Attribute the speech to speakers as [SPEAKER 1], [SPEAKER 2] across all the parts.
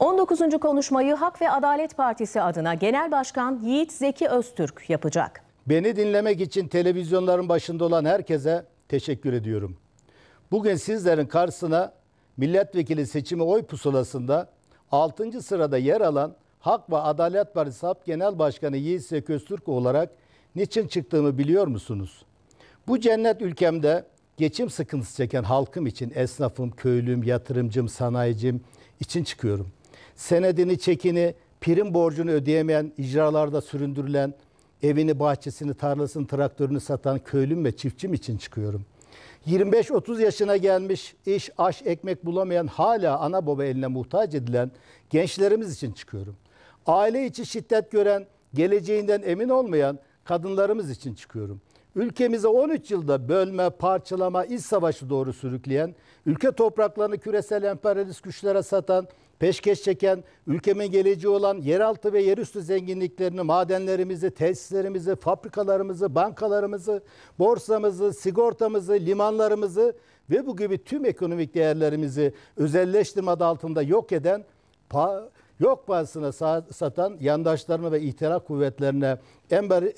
[SPEAKER 1] 19. konuşmayı Hak ve Adalet Partisi adına Genel Başkan Yiğit Zeki Öztürk yapacak. Beni dinlemek için televizyonların başında olan herkese teşekkür ediyorum. Bugün sizlerin karşısına milletvekili seçimi oy pusulasında 6. sırada yer alan Hak ve Adalet Partisi HAP Genel Başkanı Yiğit Zeki Öztürk olarak niçin çıktığımı biliyor musunuz? Bu cennet ülkemde geçim sıkıntısı çeken halkım için esnafım, köylüm, yatırımcım, sanayicim için çıkıyorum senedini, çekini, prim borcunu ödeyemeyen, icralarda süründürülen, evini, bahçesini, tarlasını, traktörünü satan köylüm ve çiftçim için çıkıyorum. 25-30 yaşına gelmiş, iş, aş, ekmek bulamayan, hala ana baba eline muhtaç edilen gençlerimiz için çıkıyorum. Aile içi şiddet gören, geleceğinden emin olmayan kadınlarımız için çıkıyorum. Ülkemize 13 yılda bölme, parçalama, iç savaşı doğru sürükleyen, ülke topraklarını küresel emperyalist güçlere satan, peşkeş çeken, ülkemin geleceği olan yeraltı ve yerüstü zenginliklerini, madenlerimizi, tesislerimizi, fabrikalarımızı, bankalarımızı, borsamızı, sigortamızı, limanlarımızı ve bu gibi tüm ekonomik değerlerimizi özelleştirme adı altında yok eden yok pahasına satan yandaşlarına ve ihtilaf kuvvetlerine,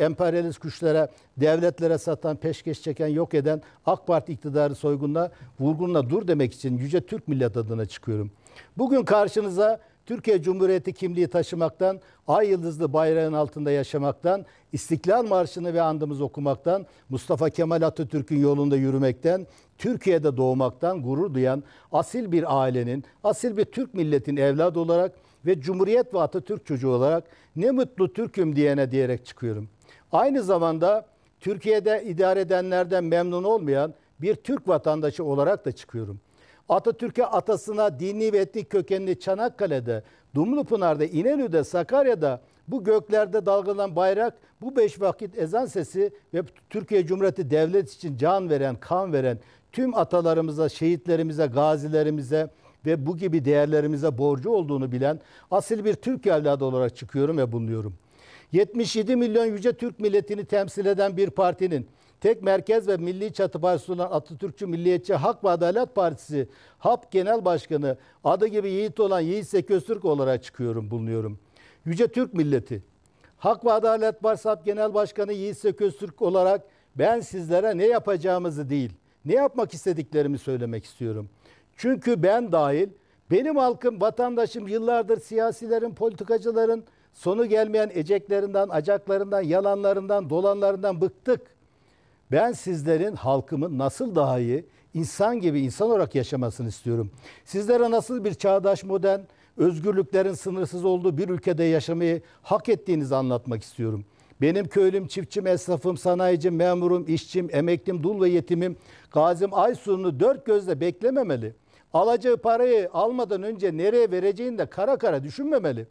[SPEAKER 1] emperyalist güçlere, devletlere satan, peşkeş çeken, yok eden AK Parti iktidarı soygununa, vurgununa dur demek için Yüce Türk Millet adına çıkıyorum. Bugün karşınıza Türkiye Cumhuriyeti kimliği taşımaktan, ay yıldızlı bayrağın altında yaşamaktan, İstiklal Marşı'nı ve andımız okumaktan, Mustafa Kemal Atatürk'ün yolunda yürümekten, Türkiye'de doğmaktan gurur duyan asil bir ailenin, asil bir Türk milletin evladı olarak ve Cumhuriyet ve Atatürk çocuğu olarak ne mutlu Türk'üm diyene diyerek çıkıyorum. Aynı zamanda Türkiye'de idare edenlerden memnun olmayan bir Türk vatandaşı olarak da çıkıyorum. Atatürk'e atasına dini ve etnik kökenli Çanakkale'de, Dumlupınar'da, İnönü'de, Sakarya'da bu göklerde dalgalan bayrak, bu beş vakit ezan sesi ve Türkiye Cumhuriyeti devlet için can veren, kan veren tüm atalarımıza, şehitlerimize, gazilerimize, ve bu gibi değerlerimize borcu olduğunu bilen asil bir Türk evladı olarak çıkıyorum ve bulunuyorum. 77 milyon yüce Türk milletini temsil eden bir partinin tek merkez ve milli çatı partisi olan Atatürkçü Milliyetçi Hak ve Adalet Partisi HAP Genel Başkanı adı gibi yiğit olan Yiğit Seki olarak çıkıyorum bulunuyorum. Yüce Türk milleti Hak ve Adalet Partisi HAP Genel Başkanı Yiğit Seki olarak ben sizlere ne yapacağımızı değil ne yapmak istediklerimi söylemek istiyorum. Çünkü ben dahil benim halkım, vatandaşım yıllardır siyasilerin, politikacıların sonu gelmeyen eceklerinden, acaklarından, yalanlarından, dolanlarından bıktık. Ben sizlerin halkımın nasıl daha iyi, insan gibi insan olarak yaşamasını istiyorum. Sizlere nasıl bir çağdaş modern, özgürlüklerin sınırsız olduğu bir ülkede yaşamayı hak ettiğinizi anlatmak istiyorum. Benim köylüm, çiftçim, esnafım, sanayicim, memurum, işçim, emeklim, dul ve yetimim, gazim Aysun'u dört gözle beklememeli.'' Alacağı parayı almadan önce nereye vereceğini de kara kara düşünmemeli.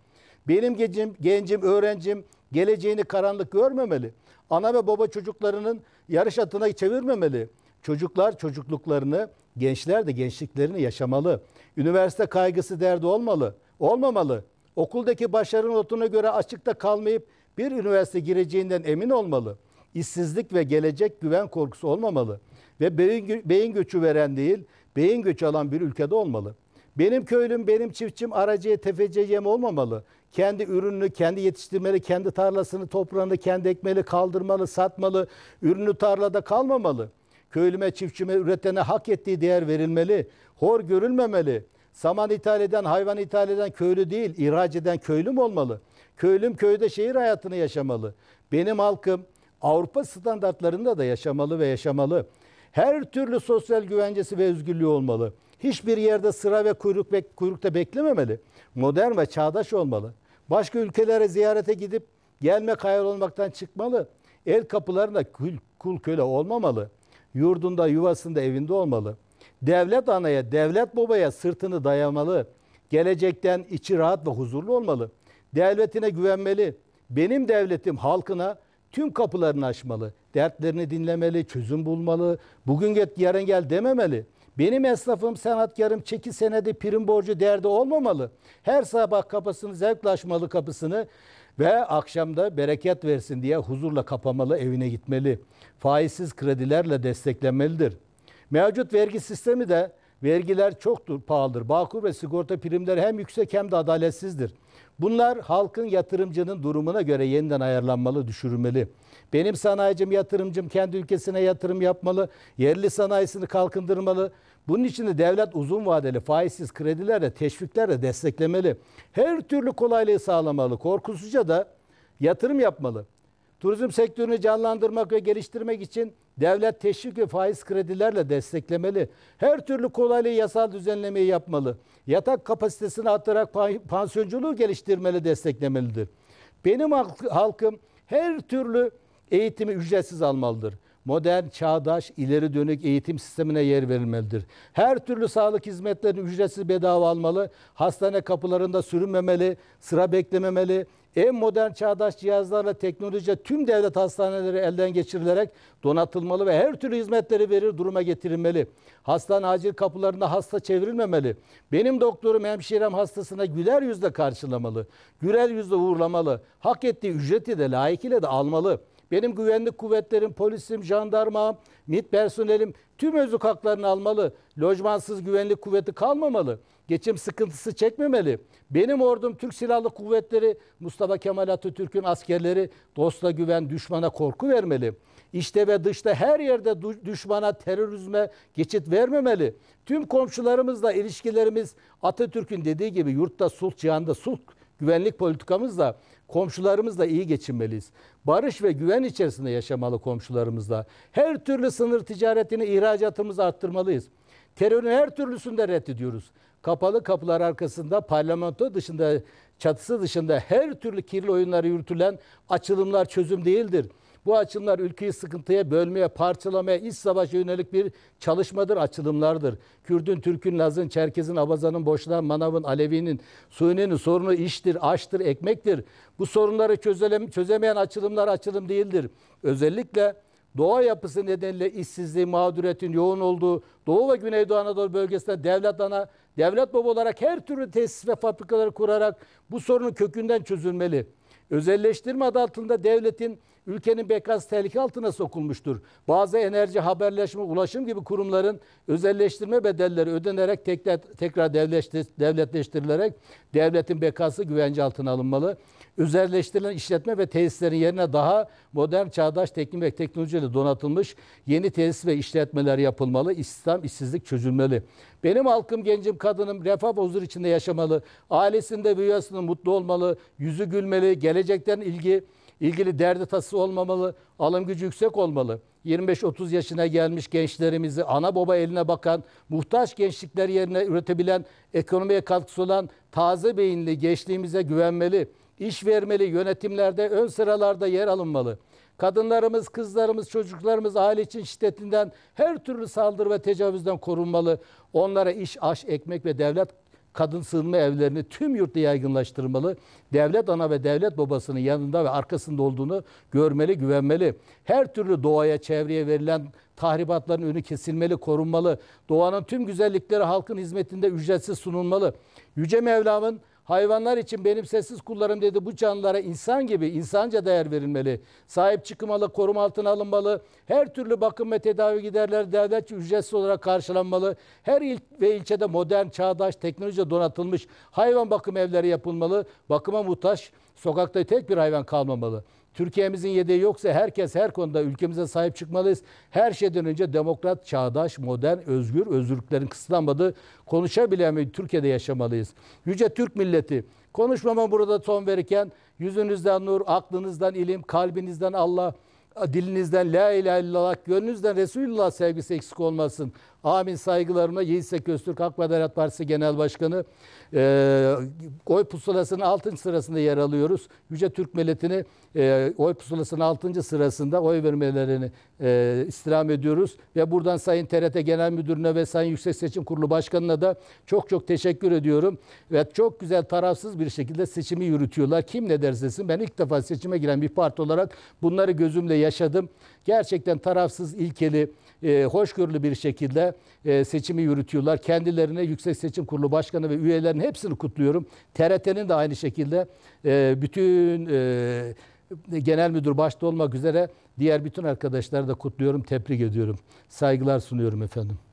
[SPEAKER 1] Benim gencim, gencim, öğrencim geleceğini karanlık görmemeli. Ana ve baba çocuklarının yarış atına çevirmemeli. Çocuklar çocukluklarını, gençler de gençliklerini yaşamalı. Üniversite kaygısı derdi olmalı, olmamalı. Okuldaki başarı notuna göre açıkta kalmayıp bir üniversite gireceğinden emin olmalı. İşsizlik ve gelecek güven korkusu olmamalı. Ve beyin, beyin göçü veren değil, beyin göçü alan bir ülkede olmalı. Benim köylüm, benim çiftçim aracıya, tefeciye olmamalı. Kendi ürününü, kendi yetiştirmeli, kendi tarlasını, toprağını kendi ekmeli, kaldırmalı, satmalı. Ürünü tarlada kalmamalı. Köylüme, çiftçime, üretene hak ettiği değer verilmeli. Hor görülmemeli. Saman ithal eden, hayvan ithal eden köylü değil, ihraç eden köylü olmalı? Köylüm köyde şehir hayatını yaşamalı. Benim halkım Avrupa standartlarında da yaşamalı ve yaşamalı. Her türlü sosyal güvencesi ve özgürlüğü olmalı. Hiçbir yerde sıra ve kuyruk bek kuyrukta beklememeli. Modern ve çağdaş olmalı. Başka ülkelere ziyarete gidip gelme kayar olmaktan çıkmalı. El kapılarında kul, kul köle olmamalı. Yurdunda, yuvasında, evinde olmalı. Devlet anaya, devlet babaya sırtını dayamalı. Gelecekten içi rahat ve huzurlu olmalı. Devletine güvenmeli. Benim devletim halkına tüm kapılarını açmalı. Dertlerini dinlemeli, çözüm bulmalı. Bugün git yarın gel dememeli. Benim esnafım, sanatkarım çeki senede prim borcu derdi olmamalı. Her sabah kapısını zevkle açmalı kapısını ve akşamda bereket versin diye huzurla kapamalı, evine gitmeli. Faizsiz kredilerle desteklenmelidir. Mevcut vergi sistemi de Vergiler çoktur, pahalıdır. Bağkur ve sigorta primleri hem yüksek hem de adaletsizdir. Bunlar halkın yatırımcının durumuna göre yeniden ayarlanmalı, düşürülmeli. Benim sanayicim, yatırımcım kendi ülkesine yatırım yapmalı, yerli sanayisini kalkındırmalı. Bunun için de devlet uzun vadeli faizsiz kredilerle, teşviklerle desteklemeli. Her türlü kolaylığı sağlamalı. Korkusuzca da yatırım yapmalı. Turizm sektörünü canlandırmak ve geliştirmek için devlet teşvik ve faiz kredilerle desteklemeli. Her türlü kolaylığı yasal düzenlemeyi yapmalı. Yatak kapasitesini arttırarak pansiyonculuğu geliştirmeli, desteklemelidir. Benim halkım her türlü eğitimi ücretsiz almalıdır. Modern, çağdaş, ileri dönük eğitim sistemine yer verilmelidir. Her türlü sağlık hizmetlerini ücretsiz bedava almalı, hastane kapılarında sürünmemeli, sıra beklememeli, en modern çağdaş cihazlarla teknolojiyle tüm devlet hastaneleri elden geçirilerek donatılmalı ve her türlü hizmetleri verir duruma getirilmeli. Hastane acil kapılarında hasta çevrilmemeli. Benim doktorum hemşirem hastasına güler yüzle karşılamalı. Güler yüzle uğurlamalı. Hak ettiği ücreti de layıkıyla de almalı. Benim güvenlik kuvvetlerim, polisim, jandarmam, mit personelim tüm özlük haklarını almalı. Lojmansız güvenlik kuvveti kalmamalı. Geçim sıkıntısı çekmemeli. Benim ordum Türk Silahlı Kuvvetleri, Mustafa Kemal Atatürk'ün askerleri dosta güven, düşmana korku vermeli. İçte ve dışta her yerde düşmana, terörizme geçit vermemeli. Tüm komşularımızla ilişkilerimiz Atatürk'ün dediği gibi yurtta sulh, cihanda sulh güvenlik politikamızla komşularımızla iyi geçinmeliyiz. Barış ve güven içerisinde yaşamalı komşularımızla. Her türlü sınır ticaretini, ihracatımızı arttırmalıyız. Terörün her türlüsünü de reddediyoruz. Kapalı kapılar arkasında, parlamento dışında, çatısı dışında her türlü kirli oyunları yürütülen açılımlar çözüm değildir. Bu açılımlar ülkeyi sıkıntıya bölmeye, parçalamaya, iç savaşa yönelik bir çalışmadır, açılımlardır. Kürdün, Türk'ün, Laz'ın, Çerkez'in, Abazan'ın, Boşnak'ın, Manav'ın, Alevi'nin, Suni'nin sorunu iştir, aştır, ekmektir. Bu sorunları çözele, çözemeyen açılımlar açılım değildir. Özellikle doğa yapısı nedeniyle işsizliği, mağduriyetin yoğun olduğu Doğu ve Güneydoğu Anadolu bölgesinde devlet ana, devlet baba olarak her türlü tesis ve fabrikaları kurarak bu sorunun kökünden çözülmeli. Özelleştirme adı altında devletin ülkenin bekası tehlike altına sokulmuştur. Bazı enerji, haberleşme, ulaşım gibi kurumların özelleştirme bedelleri ödenerek tekrar, tekrar devletleştirilerek devletin bekası güvence altına alınmalı. Özelleştirilen işletme ve tesislerin yerine daha modern, çağdaş teknik ve teknolojiyle donatılmış yeni tesis ve işletmeler yapılmalı. İstihdam, işsizlik çözülmeli. Benim halkım, gencim, kadınım refah ve huzur içinde yaşamalı. Ailesinde ve mutlu olmalı. Yüzü gülmeli. Gelecekten ilgi ilgili derdi tası olmamalı, alım gücü yüksek olmalı. 25-30 yaşına gelmiş gençlerimizi ana baba eline bakan, muhtaç gençlikler yerine üretebilen, ekonomiye katkısı olan taze beyinli gençliğimize güvenmeli. İş vermeli, yönetimlerde ön sıralarda yer alınmalı. Kadınlarımız, kızlarımız, çocuklarımız aile için şiddetinden her türlü saldırı ve tecavüzden korunmalı. Onlara iş, aş, ekmek ve devlet kadın sığınma evlerini tüm yurtta yaygınlaştırmalı. Devlet ana ve devlet babasının yanında ve arkasında olduğunu görmeli, güvenmeli. Her türlü doğaya, çevreye verilen tahribatların önü kesilmeli, korunmalı. Doğanın tüm güzellikleri halkın hizmetinde ücretsiz sunulmalı. Yüce Mevlam'ın Hayvanlar için benim sessiz kullarım dedi bu canlılara insan gibi insanca değer verilmeli. Sahip çıkmalı, koruma altına alınmalı. Her türlü bakım ve tedavi giderler devletçi ücretsiz olarak karşılanmalı. Her il ve ilçede modern, çağdaş, teknolojiyle donatılmış hayvan bakım evleri yapılmalı. Bakıma muhtaç, sokakta tek bir hayvan kalmamalı. Türkiye'mizin yedeği yoksa herkes her konuda ülkemize sahip çıkmalıyız. Her şeyden önce demokrat, çağdaş, modern, özgür, özgürlüklerin kısıtlanmadığı konuşabilen bir Türkiye'de yaşamalıyız. Yüce Türk milleti konuşmama burada son verirken yüzünüzden nur, aklınızdan ilim, kalbinizden Allah, dilinizden la ilahe illallah, gönlünüzden Resulullah sevgisi eksik olmasın. Amin saygılarımla Yiğitsek Öztürk Hak ve Partisi Genel Başkanı. E, oy pusulasının 6. sırasında yer alıyoruz. Yüce Türk milletini e, oy pusulasının 6. sırasında oy vermelerini e, istirham ediyoruz. Ve buradan Sayın TRT Genel Müdürü'ne ve Sayın Yüksek Seçim Kurulu Başkanı'na da çok çok teşekkür ediyorum. Ve çok güzel tarafsız bir şekilde seçimi yürütüyorlar. Kim ne derse desin ben ilk defa seçime giren bir parti olarak bunları gözümle yaşadım. Gerçekten tarafsız, ilkeli, e, hoşgörülü bir şekilde e, seçimi yürütüyorlar. Kendilerine Yüksek Seçim Kurulu Başkanı ve üyelerinin hepsini kutluyorum. TRT'nin de aynı şekilde e, bütün e, genel müdür başta olmak üzere diğer bütün arkadaşları da kutluyorum, tebrik ediyorum. Saygılar sunuyorum efendim.